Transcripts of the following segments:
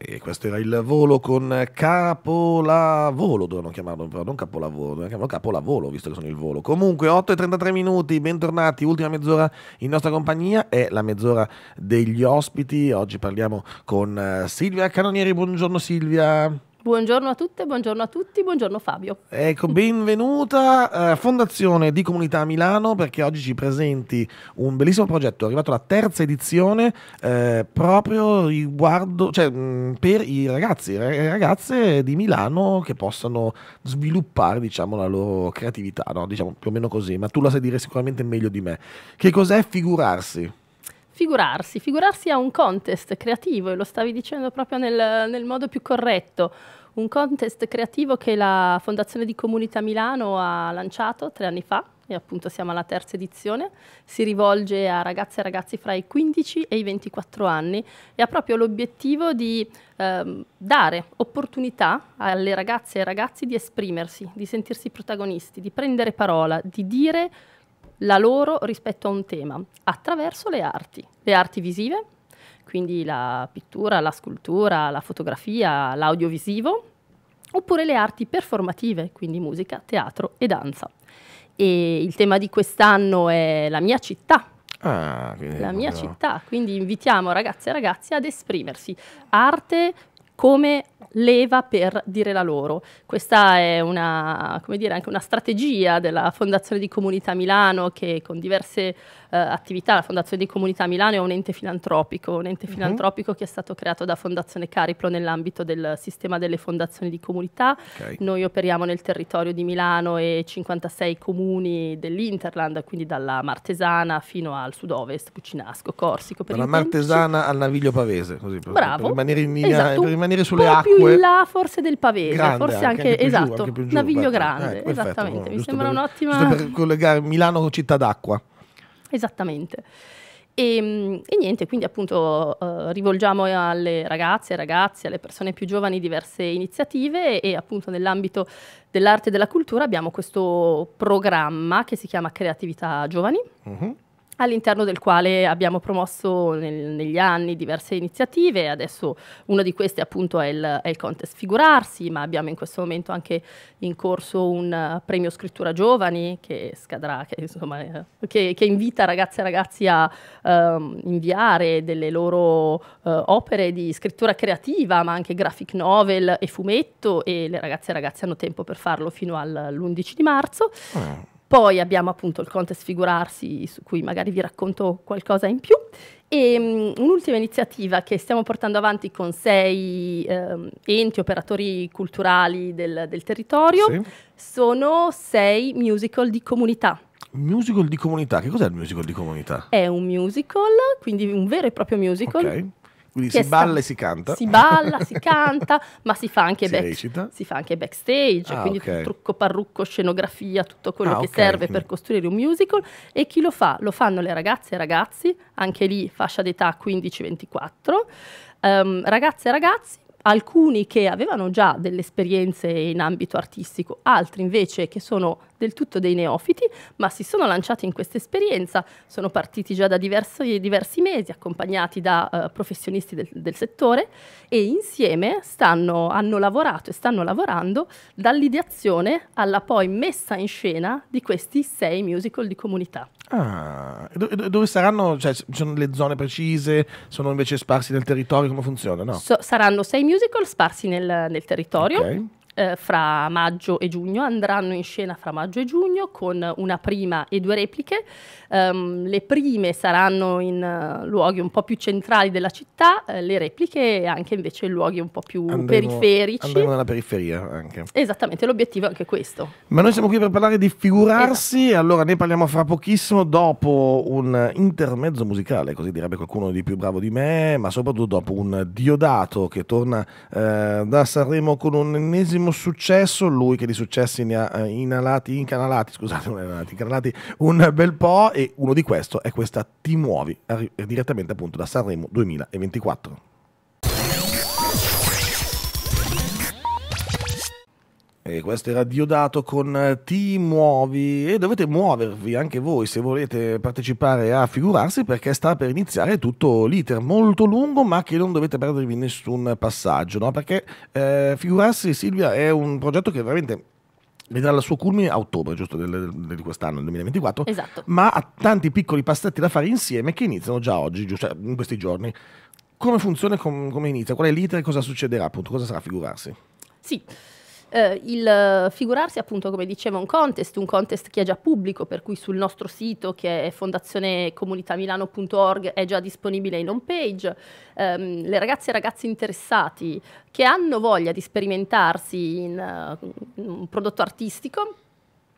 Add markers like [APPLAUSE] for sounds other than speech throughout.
E questo era il volo con capolavolo, dovevano chiamarlo però, non capolavolo, dovevano chiamarlo capolavolo visto che sono il volo. Comunque 8 e 33 minuti, bentornati, ultima mezz'ora in nostra compagnia, è la mezz'ora degli ospiti, oggi parliamo con eh, Silvia Canonieri, buongiorno Silvia. Buongiorno a tutte, buongiorno a tutti, buongiorno Fabio. Ecco, [LAUGHS] benvenuta eh, Fondazione di Comunità Milano perché oggi ci presenti un bellissimo progetto, è arrivato alla terza edizione eh, proprio riguardo, cioè, mm, per i ragazzi e le ragazze di Milano che possano sviluppare diciamo, la loro creatività, no? diciamo più o meno così, ma tu la sai dire sicuramente meglio di me. Che cos'è figurarsi? Figurarsi, figurarsi è un contest creativo e lo stavi dicendo proprio nel, nel modo più corretto un contest creativo che la Fondazione di Comunità Milano ha lanciato tre anni fa e appunto siamo alla terza edizione, si rivolge a ragazze e ragazzi fra i 15 e i 24 anni e ha proprio l'obiettivo di ehm, dare opportunità alle ragazze e ragazzi di esprimersi, di sentirsi protagonisti, di prendere parola, di dire la loro rispetto a un tema attraverso le arti, le arti visive, quindi la pittura, la scultura, la fotografia, l'audiovisivo, oppure le arti performative, quindi musica, teatro e danza. E il tema di quest'anno è la mia città. Ah, la mia città, quindi invitiamo ragazze e ragazzi ad esprimersi. Arte come leva per dire la loro. Questa è una, dire, anche una strategia della Fondazione di Comunità Milano che con diverse eh, attività, la Fondazione di Comunità Milano è un ente filantropico, un ente uh mhm. -huh. filantropico che è stato creato da Fondazione Cariplo nell'ambito del sistema delle fondazioni di comunità. Okay. Noi operiamo nel territorio di Milano e 56 comuni dell'Interland, quindi dalla Martesana fino al sud-ovest, Cucinasco, Corsico. dalla Martesana al Naviglio Pavese, così Bravo. per rimanere, in linea, esatto. per rimanere sulle acque più in là forse del pavese, grande, forse anche, anche esatto, giù, anche giù, Naviglio eh, Grande, eh, esattamente, mi sembra per, un'ottima... per collegare Milano con città d'acqua. Esattamente. E, ehm, e, niente, quindi appunto eh, rivolgiamo alle ragazze, e ragazzi, alle persone più giovani diverse iniziative e, e appunto nell'ambito dell'arte e della cultura abbiamo questo programma che si chiama Creatività Giovani. Uh-huh all'interno del quale abbiamo promosso nel, negli anni diverse iniziative, adesso una di queste appunto è il, è il, contest Figurarsi, ma abbiamo in questo momento anche in corso un eh, premio scrittura giovani che scadrà, che, insomma, eh, che, che invita ragazze e ragazzi a um, inviare delle loro uh, opere di scrittura creativa, ma anche graphic novel e fumetto e le ragazze e ragazzi hanno tempo per farlo fino all'11 di marzo. Mm. Poi abbiamo appunto il contest figurarsi, su cui magari vi racconto qualcosa in più. E um, un'ultima iniziativa che stiamo portando avanti con sei um, enti, operatori culturali del, del territorio, sì. sono sei musical di comunità. Musical di comunità, che cos'è il musical di comunità? È un musical, quindi un vero e proprio musical, Ok. Quindi si balla e si canta. Si balla, [LAUGHS] si canta, ma si fa anche, si back... si fa anche backstage, ah, quindi okay. trucco, parrucco, scenografia, tutto quello ah, che okay. serve per costruire un musical. E chi lo fa? Lo fanno le ragazze e ragazzi, anche lì fascia d'età 15-24, um, ehm, ragazze e ragazzi, alcuni che avevano già delle esperienze in ambito artistico, altri invece che sono del tutto dei neofiti, ma si sono lanciati in questa esperienza, sono partiti già da diversi, diversi mesi, accompagnati da uh, professionisti del, del, settore e insieme stanno, hanno lavorato e stanno lavorando dall'ideazione alla poi messa in scena di questi sei musical di comunità. Ah, dove saranno? Cioè, ci sono le zone precise? Sono invece sparsi nel territorio? Come funziona? No? So, saranno sei musical sparsi nel, nel territorio. Okay eh, fra maggio e giugno, andranno in scena fra maggio e giugno con una prima e due repliche. Um, le prime saranno in uh, luoghi un po' più centrali della città, eh, le repliche anche invece in luoghi un po' più andremo, periferici. Andremo nella periferia anche. Esattamente, l'obiettivo è anche questo. Ma noi siamo qui per parlare di figurarsi, esatto. allora ne parliamo fra pochissimo dopo un intermezzo musicale, così direbbe qualcuno di più bravo di me, ma soprattutto dopo un Diodato che torna eh, da Sanremo con un ennesimo massimo successo, lui che di successi ne ha eh, inalati, incanalati, scusate, non inalati, incanalati un bel po' e uno di questo è questa Ti muovi direttamente appunto da Sanremo 2024. E questo era Diodato con eh, Ti muovi e dovete muovervi anche voi se volete partecipare a figurarsi perché sta per iniziare tutto l'iter molto lungo ma che non dovete perdervi nessun passaggio, no? Perché eh, figurarsi Silvia è un progetto che veramente vedrà il suo culmine a ottobre, giusto, di quest'anno, del 2024. Esatto. Ma ha tanti piccoli passetti da fare insieme che iniziano già oggi, giusto, cioè, in questi giorni. Come funziona, com- come inizia, qual è l'iter, e cosa succederà, appunto, cosa sarà figurarsi? Sì eh, il figurarsi appunto come dicevo un contest, un contest che è già pubblico, per cui sul nostro sito che è fondazionecomunitamilano.org è già disponibile in home page, ehm, le ragazze e ragazzi interessati che hanno voglia di sperimentarsi in, eh, in un prodotto artistico,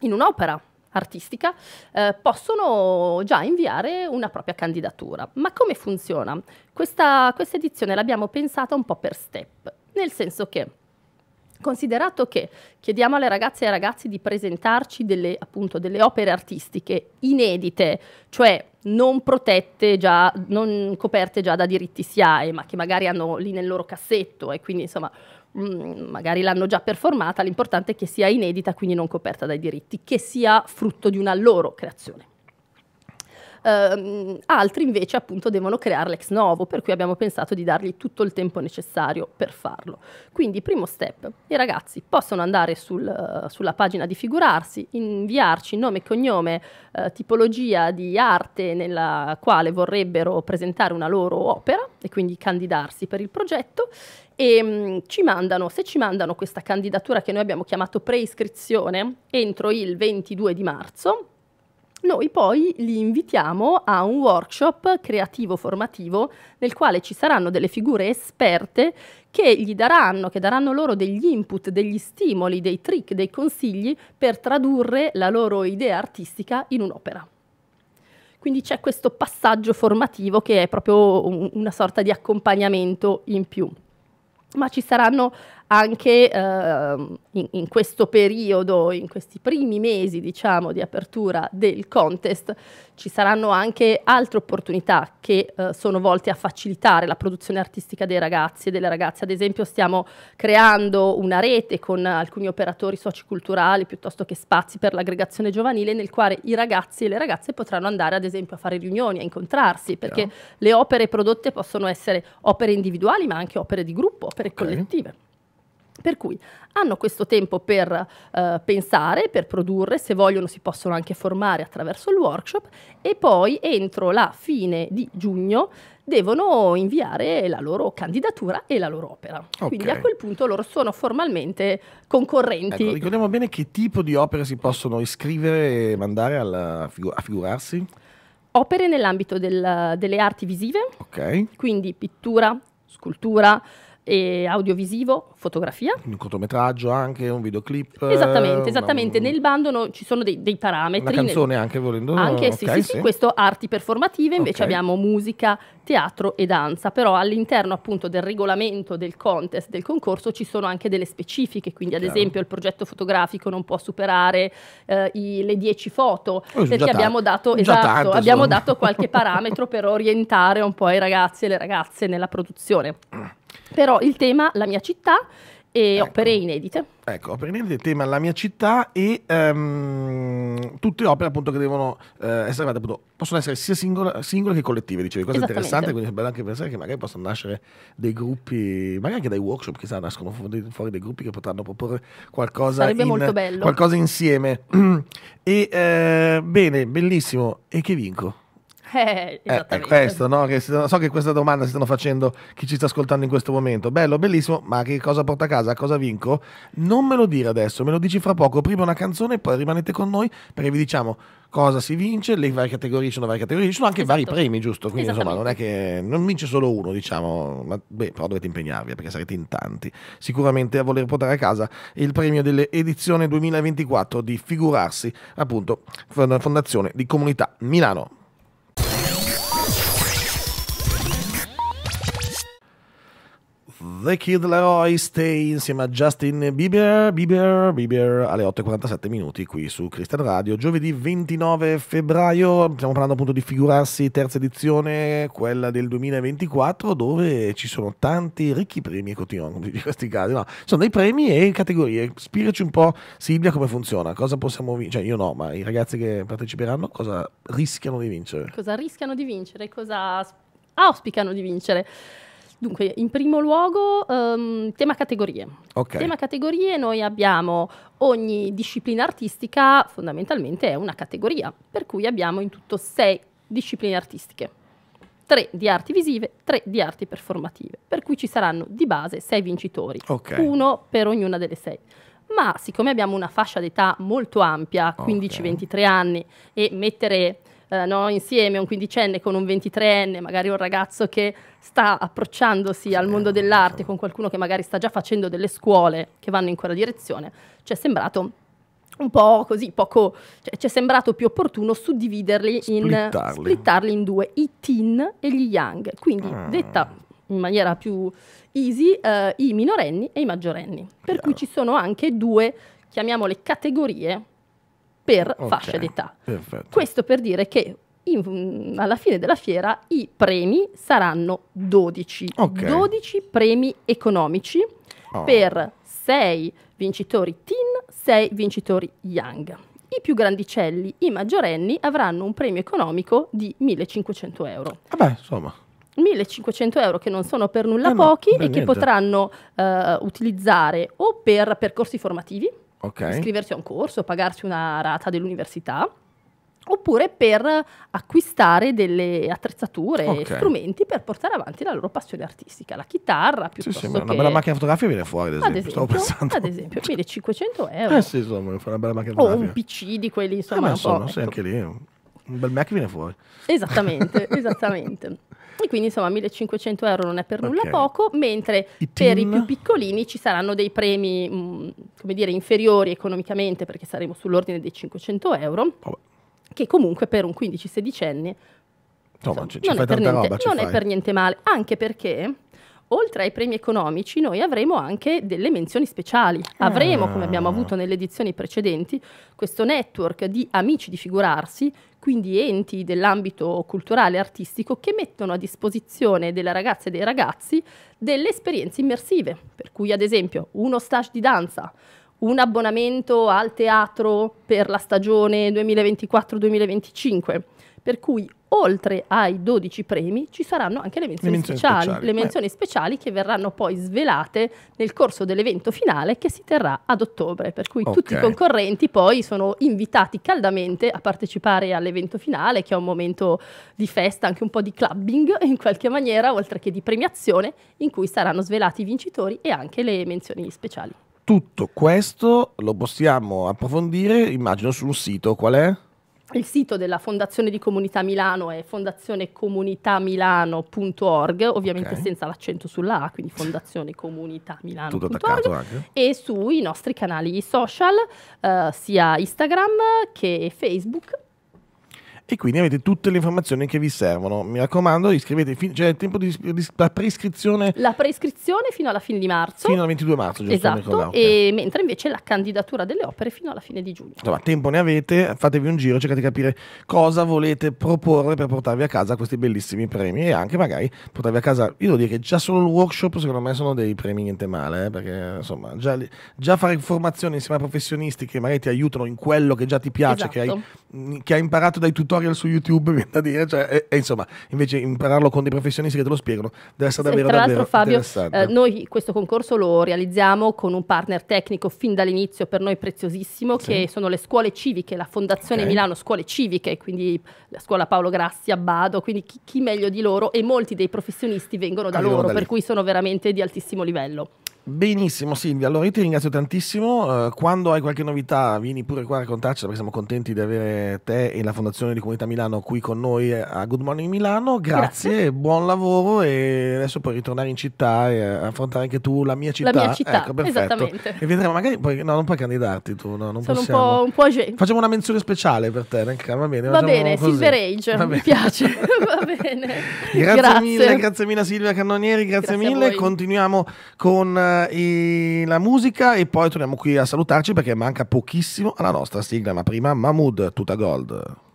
in un'opera artistica, eh, possono già inviare una propria candidatura. Ma come funziona? Questa, questa edizione l'abbiamo pensata un po' per step, nel senso che Considerato che chiediamo alle ragazze e ai ragazzi di presentarci delle, appunto, delle opere artistiche inedite, cioè non protette già, non coperte già da diritti SIAE, ma che magari hanno lì nel loro cassetto e quindi insomma mm, magari l'hanno già performata, l'importante è che sia inedita, quindi non coperta dai diritti, che sia frutto di una loro creazione ehm, altri invece appunto devono crearle ex novo, per cui abbiamo pensato di dargli tutto il tempo necessario per farlo. Quindi primo step, i ragazzi possono andare sul, uh, sulla pagina di figurarsi, inviarci nome e cognome, uh, tipologia di arte nella quale vorrebbero presentare una loro opera e quindi candidarsi per il progetto e ehm, ci mandano, se ci mandano questa candidatura che noi abbiamo chiamato pre-iscrizione entro il 22 di marzo, noi poi li invitiamo a un workshop creativo formativo nel quale ci saranno delle figure esperte che gli daranno, che daranno loro degli input, degli stimoli, dei trick, dei consigli per tradurre la loro idea artistica in un'opera. Quindi c'è questo passaggio formativo che è proprio una sorta di accompagnamento in più. Ma ci saranno anche eh, in, in, questo periodo, in questi primi mesi diciamo, di apertura del contest, ci saranno anche altre opportunità che eh, sono volte a facilitare la produzione artistica dei ragazzi e delle ragazze. Ad esempio stiamo creando una rete con alcuni operatori socioculturali piuttosto che spazi per l'aggregazione giovanile nel quale i ragazzi e le ragazze potranno andare ad esempio a fare riunioni, a incontrarsi, perché yeah. le opere prodotte possono essere opere individuali ma anche opere di gruppo, opere okay. collettive. Per cui hanno questo tempo per eh, pensare, per produrre, se vogliono si possono anche formare attraverso il workshop e poi entro la fine di giugno devono inviare la loro candidatura e la loro opera. Okay. Quindi a quel punto loro sono formalmente concorrenti. Ecco, ricordiamo bene che tipo di opere si possono iscrivere e mandare alla, a figurarsi? Opere nell'ambito del, delle arti visive, okay. quindi pittura, scultura, e audiovisivo, fotografia. Un cortometraggio anche, un videoclip. Esattamente, eh, esattamente. Una, Nel bando no, ci sono dei, dei, parametri. Una canzone anche volendo. Anche, okay, sì, sì, sì, questo arti performative, invece okay. abbiamo musica, teatro e danza, però all'interno appunto del regolamento del contest, del concorso, ci sono anche delle specifiche, quindi Chiaro. ad esempio il progetto fotografico non può superare eh, i, le 10 foto, oh, perché abbiamo, dato, esatto, tanto, abbiamo dato qualche parametro per orientare un po' i ragazzi e le ragazze nella produzione. [CLEARS THROAT] Però il tema, la mia città e ecco. opere inedite. Ecco, opere inedite, il tema la mia città e um, tutte opere appunto che devono eh, essere fatte appunto, possono essere sia singole, che collettive, dicevi, cosa interessante, quindi è bello anche pensare che magari possono nascere dei gruppi, magari anche dai workshop, chissà, nascono fuori, dei gruppi che potranno proporre qualcosa, in, qualcosa insieme. [CLEARS THROAT] e eh, bene, bellissimo, e che vinco? [LAUGHS] Eh, eh, è questo, no? Che so che questa domanda si stanno facendo chi ci sta ascoltando in questo momento. Bello, bellissimo, ma che cosa porta a casa? Cosa vinco? Non me lo dire adesso, me lo dici fra poco. Prima una canzone, poi rimanete con noi perché vi diciamo cosa si vince, le varie categorie sono varie categorie, ci sono anche esatto. vari premi, giusto? Quindi insomma non è che non vince solo uno, diciamo, ma beh, però dovete impegnarvi perché sarete in tanti. Sicuramente a voler portare a casa il premio dell'edizione 2024 di Figurarsi, appunto, Fondazione di Comunità Milano. The Kid Leroy Stay insieme a Justin Bieber, Bieber, Bieber alle 8.47 minuti qui su Cristian Radio. Giovedì 29 febbraio, stiamo parlando appunto di Figurarsi, terza edizione, quella del 2024, dove ci sono tanti ricchi premi, e continuano in questi casi, no? Sono dei premi e categorie. Spiegaci un po', Silvia, come funziona, cosa possiamo vincere, cioè io no, ma i ragazzi che parteciperanno cosa rischiano di vincere? Cosa rischiano di vincere? Cosa auspicano di vincere? Dunque, in primo luogo, um, tema categorie. Okay. Tema categorie, noi abbiamo ogni disciplina artistica fondamentalmente è una categoria, per cui abbiamo in tutto sei discipline artistiche. Tre di arti visive, tre di arti performative, per cui ci saranno di base sei vincitori, okay. uno per ognuna delle sei ma siccome abbiamo una fascia d'età molto ampia, 15-23 okay. anni, e mettere eh, no, insieme un quindicenne con un ventitreenne, magari un ragazzo che sta approcciandosi al mondo eh, dell'arte con qualcuno che magari sta già facendo delle scuole che vanno in quella direzione, ci è sembrato un po' così, poco, cioè, ci è sembrato più opportuno suddividerli, splittarli. in, splittarli in due, i teen e gli young, quindi ah. detta in maniera più easy eh, i minorenni e i maggiorenni, per Chiaro. cui ci sono anche due, chiamiamole categorie per okay, fascia d'età. Perfetto. Questo per dire che in, alla fine della fiera i premi saranno 12, okay. 12 premi economici oh. per 6 vincitori teen, 6 vincitori young. I più grandicelli, i maggiorenni, avranno un premio economico di 1500 euro. Vabbè, ah insomma. 1500 euro che non sono per nulla eh pochi no, e niente. che potranno eh, utilizzare o per percorsi formativi, okay. iscriversi a un corso, pagarsi una rata dell'università oppure per acquistare delle attrezzature okay. strumenti per portare avanti la loro passione artistica, la chitarra piuttosto sì, sì, che... una bella macchina fotografica viene fuori ad esempio, ad esempio, pensando... ad esempio 1500 [LAUGHS] eh, euro. Eh sì, insomma, una bella macchina O un PC di quelli, insomma, eh, insomma, un po', insomma, ecco. anche lì un bel Mac viene fuori. Esattamente, [LAUGHS] esattamente. E quindi insomma 1500 euro non è per nulla okay. poco, mentre per i più piccolini ci saranno dei premi, mh, mm, come dire, inferiori economicamente perché saremo sull'ordine dei 500 euro, Vabbè. che comunque per un 15-16 anni insomma, ci, è per, niente, roba, non è per niente male, anche perché oltre ai premi economici, noi avremo anche delle menzioni speciali. Ah. Avremo, come abbiamo avuto nelle edizioni precedenti, questo network di amici di figurarsi quindi enti dell'ambito culturale e artistico che mettono a disposizione delle ragazze e dei ragazzi delle esperienze immersive, per cui ad esempio uno stage di danza, un abbonamento al teatro per la stagione 2024-2025, per cui oltre ai 12 premi ci saranno anche le menzioni, le menzioni speciali, speciali, le menzioni eh. speciali che verranno poi svelate nel corso dell'evento finale che si terrà ad ottobre, per cui okay. tutti i concorrenti poi sono invitati caldamente a partecipare all'evento finale che è un momento di festa, anche un po' di clubbing [LAUGHS] in qualche maniera, oltre che di premiazione in cui saranno svelati i vincitori e anche le menzioni speciali. Tutto questo lo possiamo approfondire, immagino, sul sito qual è? Il sito della Fondazione di Comunità Milano è fondazionecomunitamilano.org, ovviamente okay. senza l'accento sulla A, quindi fondazionecomunitamilano.org e sui nostri canali social, eh, sia Instagram che Facebook e quindi avete tutte le informazioni che vi servono. Mi raccomando, iscrivetevi, c'è cioè il tempo di, di la prescrizione. La prescrizione fino alla fine di marzo. Fino al 22 marzo, giusto? Esatto, okay. e mentre invece la candidatura delle opere fino alla fine di giugno. Insomma, tempo ne avete, fatevi un giro, cercate di capire cosa volete proporre per portarvi a casa questi bellissimi premi e anche magari portarvi a casa, io devo dire che già solo il workshop secondo me sono dei premi niente male, eh, perché insomma già, già, fare formazione insieme a professionisti che magari ti aiutano in quello che già ti piace, esatto. che, hai, esatto. che hai imparato dai tutorial tutorial su YouTube, [LAUGHS] viene da dire, cioè, e, e, insomma, invece impararlo con dei professionisti che te lo spiegano deve essere davvero, sì, tra davvero Fabio, eh, noi questo concorso lo realizziamo con un partner tecnico fin dall'inizio per noi preziosissimo, sì. che sono le scuole civiche, la Fondazione okay. Milano Scuole Civiche, quindi la scuola Paolo Grassi, a Bado, quindi chi, chi meglio di loro e molti dei professionisti vengono da Arrivano loro, da per cui sono veramente di altissimo livello. Benissimo Silvia, allora io ti ringrazio tantissimo, eh, quando hai qualche novità vieni pure qua a raccontarci perché siamo contenti di avere te e la Fondazione di Comunità Milano qui con noi eh, a Good Morning Milano, grazie, grazie. buon lavoro e adesso puoi ritornare in città e affrontare anche tu la mia città. La mia città, ecco, perfetto. esattamente. E vedremo magari, poi, no non puoi candidarti tu, no, non Sono possiamo. un po', un Facciamo una menzione speciale per te, va bene? Va bene, così. Silver Age, va mi bene. piace, [LAUGHS] va bene. Grazie, grazie, mille, grazie mille Silvia Cannonieri, grazie, grazie mille, continuiamo con eh, e eh, la musica e poi torniamo qui a salutarci perché manca pochissimo alla nostra sigla, ma prima Mahmood, tutta gold.